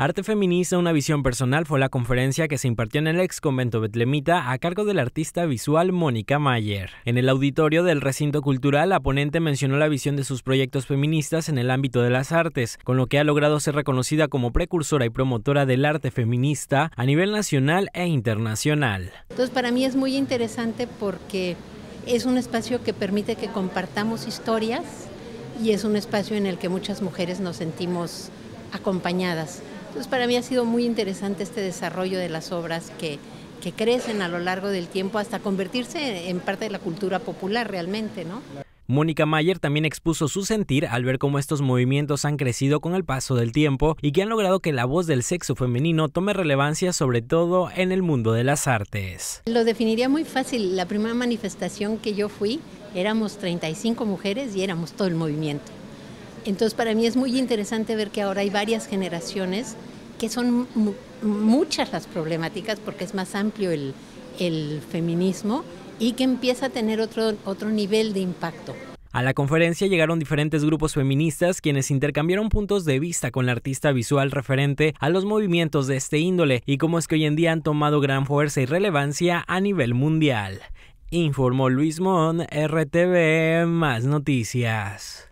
Arte Feminista, una visión personal fue la conferencia que se impartió en el ex convento betlemita a cargo del artista visual Mónica Mayer. En el auditorio del recinto cultural, la ponente mencionó la visión de sus proyectos feministas en el ámbito de las artes, con lo que ha logrado ser reconocida como precursora y promotora del arte feminista a nivel nacional e internacional. Entonces, para mí es muy interesante porque es un espacio que permite que compartamos historias y es un espacio en el que muchas mujeres nos sentimos acompañadas. Entonces pues para mí ha sido muy interesante este desarrollo de las obras que, que crecen a lo largo del tiempo hasta convertirse en parte de la cultura popular realmente, ¿no? Mónica Mayer también expuso su sentir al ver cómo estos movimientos han crecido con el paso del tiempo y que han logrado que la voz del sexo femenino tome relevancia sobre todo en el mundo de las artes. Lo definiría muy fácil. La primera manifestación que yo fui éramos 35 mujeres y éramos todo el movimiento. Entonces para mí es muy interesante ver que ahora hay varias generaciones que son muchas las problemáticas porque es más amplio el, feminismo y que empieza a tener otro, otro nivel de impacto. A la conferencia llegaron diferentes grupos feministas quienes intercambiaron puntos de vista con la artista visual referente a los movimientos de este índole y cómo es que hoy en día han tomado gran fuerza y relevancia a nivel mundial. Informó Luis Mon, RTV, más noticias.